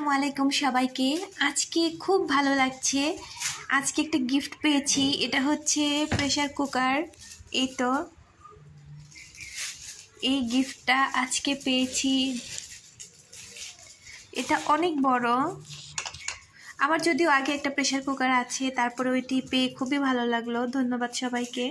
আসসালামু আলাইকুম সবাইকে আজকে খুব ভালো লাগছে আজকে একটা গিফট পেয়েছি এটা হচ্ছে প্রেশার কুকার এই তো এই গিফটটা আজকে পেয়েছি এটা অনেক বড় আমার যদিও আগে একটা প্রেশার কুকার আছে তারপরে ওইটি পেয়ে খুবই ভালো লাগলো ধন্যবাদ সবাইকে